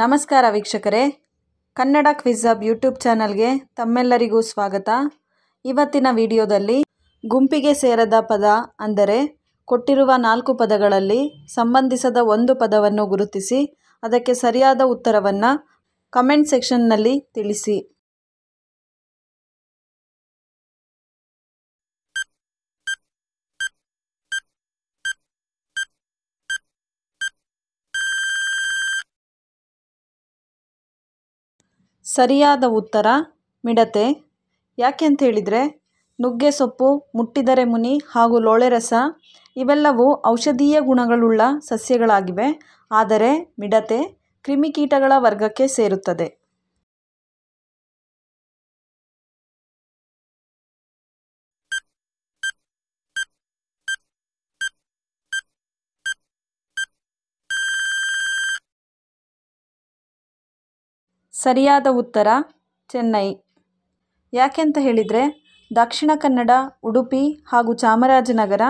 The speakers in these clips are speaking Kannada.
ನಮಸ್ಕಾರ ವೀಕ್ಷಕರೇ ಕನ್ನಡ ಕ್ವಿಜ್ ಅಬ್ ಯೂಟ್ಯೂಬ್ ಚಾನಲ್ಗೆ ತಮ್ಮೆಲ್ಲರಿಗೂ ಸ್ವಾಗತ ಇವತ್ತಿನ ವಿಡಿಯೋದಲ್ಲಿ ಗುಂಪಿಗೆ ಸೇರದ ಪದ ಅಂದರೆ ಕೊಟ್ಟಿರುವ ನಾಲ್ಕು ಪದಗಳಲ್ಲಿ ಸಂಬಂಧಿಸದ ಒಂದು ಪದವನ್ನು ಗುರುತಿಸಿ ಅದಕ್ಕೆ ಸರಿಯಾದ ಉತ್ತರವನ್ನು ಕಮೆಂಟ್ ಸೆಕ್ಷನ್ನಲ್ಲಿ ತಿಳಿಸಿ ಸರಿಯಾದ ಉತ್ತರ ಮಿಡತೆ ಯಾಕೆ ಅಂತ ನುಗ್ಗೆ ಸೊಪ್ಪು ಮುಟ್ಟಿದರೆ ಮುನಿ ಹಾಗೂ ಲೋಳೆ ರಸ ಇವೆಲ್ಲವೂ ಔಷಧೀಯ ಗುಣಗಳುಳ್ಳ ಸಸ್ಯಗಳಾಗಿವೆ ಆದರೆ ಮಿಡತೆ ಕ್ರಿಮಿಕೀಟಗಳ ವರ್ಗಕ್ಕೆ ಸೇರುತ್ತದೆ ಸರಿಯಾದ ಉತ್ತರ ಚೆನ್ನೈ ಯಾಕೆ ಅಂತ ಹೇಳಿದರೆ ದಕ್ಷಿಣ ಕನ್ನಡ ಉಡುಪಿ ಹಾಗೂ ಚಾಮರಾಜನಗರ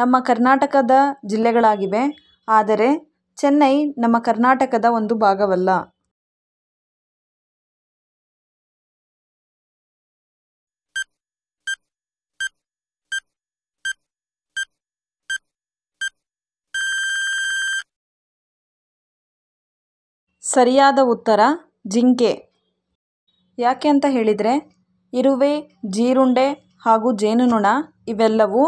ನಮ್ಮ ಕರ್ನಾಟಕದ ಜಿಲ್ಲೆಗಳಾಗಿವೆ ಆದರೆ ಚೆನ್ನೈ ನಮ್ಮ ಕರ್ನಾಟಕದ ಒಂದು ಭಾಗವಲ್ಲ ಸರಿಯಾದ ಉತ್ತರ ಜಿಂಕೆ ಯಾಕೆ ಅಂತ ಹೇಳಿದರೆ ಇರುವೆ ಜೀರುಂಡೆ ಹಾಗೂ ಜೇನುನೊಣ ಇವೆಲ್ಲವೂ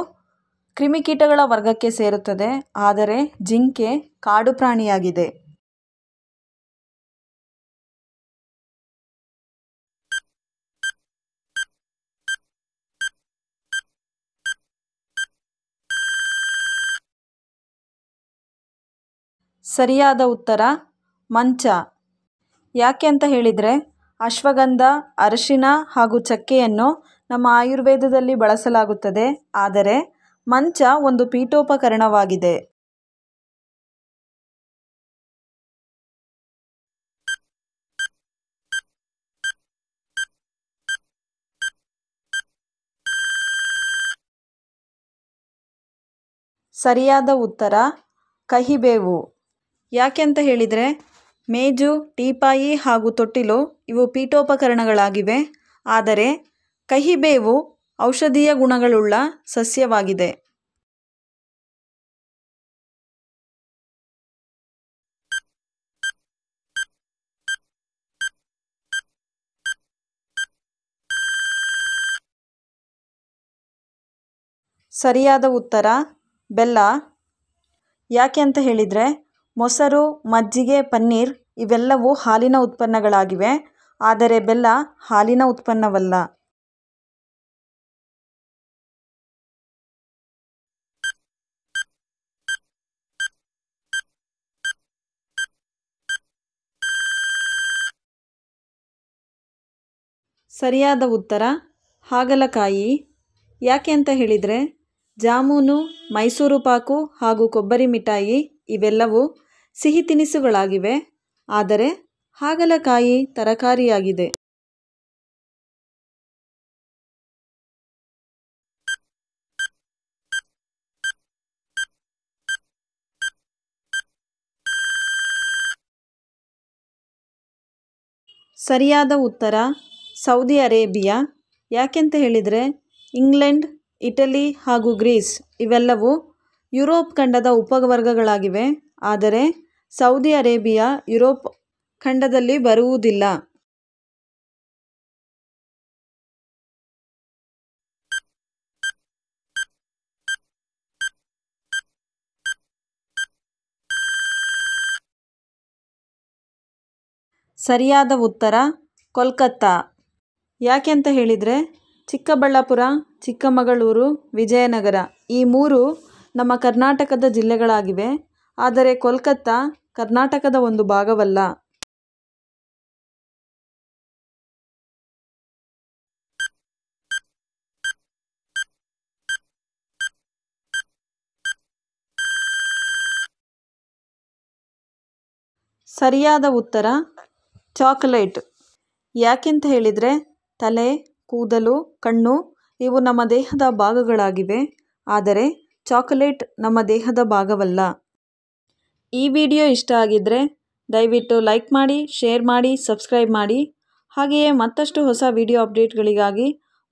ಕ್ರಿಮಿಕೀಟಗಳ ವರ್ಗಕ್ಕೆ ಸೇರುತ್ತದೆ ಆದರೆ ಜಿಂಕೆ ಕಾಡು ಪ್ರಾಣಿಯಾಗಿದೆ ಸರಿಯಾದ ಉತ್ತರ ಮಂಚ ಯಾಕೆ ಅಂತ ಹೇಳಿದರೆ ಅಶ್ವಗಂಧ ಅರಿಶಿಣ ಹಾಗೂ ಚಕ್ಕೆಯನ್ನು ನಮ್ಮ ಆಯುರ್ವೇದದಲ್ಲಿ ಬಳಸಲಾಗುತ್ತದೆ ಆದರೆ ಮಂಚ ಒಂದು ಪೀಠೋಪಕರಣವಾಗಿದೆ ಸರಿಯಾದ ಉತ್ತರ ಕಹಿಬೇವು ಯಾಕೆ ಅಂತ ಹೇಳಿದರೆ ಮೇಜು ಟೀಪಾಯಿ ಹಾಗೂ ತೊಟ್ಟಿಲು ಇವು ಪೀಠೋಪಕರಣಗಳಾಗಿವೆ ಆದರೆ ಕಹಿಬೇವು ಔಷಧೀಯ ಗುಣಗಳುಳ್ಳ ಸಸ್ಯವಾಗಿದೆ ಸರಿಯಾದ ಉತ್ತರ ಬೆಲ್ಲ ಯಾಕೆ ಅಂತ ಹೇಳಿದರೆ ಮೊಸರು ಮಜ್ಜಿಗೆ ಪನ್ನೀರ್ ಇವೆಲ್ಲವೂ ಹಾಲಿನ ಉತ್ಪನ್ನಗಳಾಗಿವೆ ಆದರೆ ಬೆಲ್ಲ ಹಾಲಿನ ಉತ್ಪನ್ನವಲ್ಲ ಸರಿಯಾದ ಉತ್ತರ ಹಾಗಲಕಾಯಿ ಯಾಕೆ ಅಂತ ಹೇಳಿದರೆ ಜಾಮೂನು ಮೈಸೂರು ಪಾಕು ಹಾಗೂ ಕೊಬ್ಬರಿ ಮಿಠಾಯಿ ಇವೆಲ್ಲವೂ ಸಿಹಿ ತಿನಿಸುಗಳಾಗಿವೆ ಆದರೆ ಹಾಗಲಕಾಯಿ ತರಕಾರಿಯಾಗಿದೆ ಸರಿಯಾದ ಉತ್ತರ ಸೌದಿ ಅರೇಬಿಯಾ ಯಾಕೆಂತ ಹೇಳಿದರೆ ಇಂಗ್ಲೆಂಡ್ ಇಟಲಿ ಹಾಗೂ ಗ್ರೀಸ್ ಇವೆಲ್ಲವೂ ಯುರೋಪ್ ಖಂಡದ ಉಪವರ್ಗಗಳಾಗಿವೆ ಆದರೆ ಸೌದಿ ಅರೇಬಿಯಾ ಯುರೋಪ್ ಖಂಡದಲ್ಲಿ ಬರುವುದಿಲ್ಲ ಸರಿಯಾದ ಉತ್ತರ ಕೋಲ್ಕತ್ತಾ ಅಂತ ಹೇಳಿದರೆ ಚಿಕ್ಕಬಳ್ಳಾಪುರ ಚಿಕ್ಕಮಗಳೂರು ವಿಜಯನಗರ ಈ ಮೂರು ನಮ್ಮ ಕರ್ನಾಟಕದ ಜಿಲ್ಲೆಗಳಾಗಿವೆ ಆದರೆ ಕೋಲ್ಕತ್ತಾ ಕರ್ನಾಟಕದ ಒಂದು ಭಾಗವಲ್ಲ ಸರಿಯಾದ ಉತ್ತರ ಚಾಕೊಲೇಟ್ ಯಾಕೆಂತ ಹೇಳಿದರೆ ತಲೆ ಕೂದಲು ಕಣ್ಣು ಇವು ನಮ್ಮ ದೇಹದ ಭಾಗಗಳಾಗಿವೆ ಆದರೆ ಚಾಕೊಲೇಟ್ ನಮ್ಮ ದೇಹದ ಭಾಗವಲ್ಲ ಈ ವಿಡಿಯೋ ಇಷ್ಟ ಆಗಿದ್ದರೆ ದಯವಿಟ್ಟು ಲೈಕ್ ಮಾಡಿ ಶೇರ್ ಮಾಡಿ ಸಬ್ಸ್ಕ್ರೈಬ್ ಮಾಡಿ ಹಾಗೆಯೇ ಮತ್ತಷ್ಟು ಹೊಸ ವಿಡಿಯೋ ಅಪ್ಡೇಟ್ಗಳಿಗಾಗಿ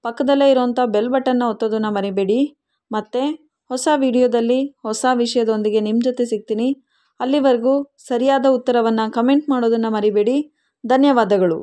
ಪಕ್ಕದಲ್ಲೇ ಇರುವಂಥ ಬೆಲ್ ಬಟನ್ನ ಒತ್ತೋದನ್ನು ಮರಿಬೇಡಿ ಮತ್ತು ಹೊಸ ವಿಡಿಯೋದಲ್ಲಿ ಹೊಸ ವಿಷಯದೊಂದಿಗೆ ನಿಮ್ಮ ಜೊತೆ ಸಿಗ್ತೀನಿ ಅಲ್ಲಿವರೆಗೂ ಸರಿಯಾದ ಉತ್ತರವನ್ನು ಕಮೆಂಟ್ ಮಾಡೋದನ್ನು ಮರಿಬೇಡಿ ಧನ್ಯವಾದಗಳು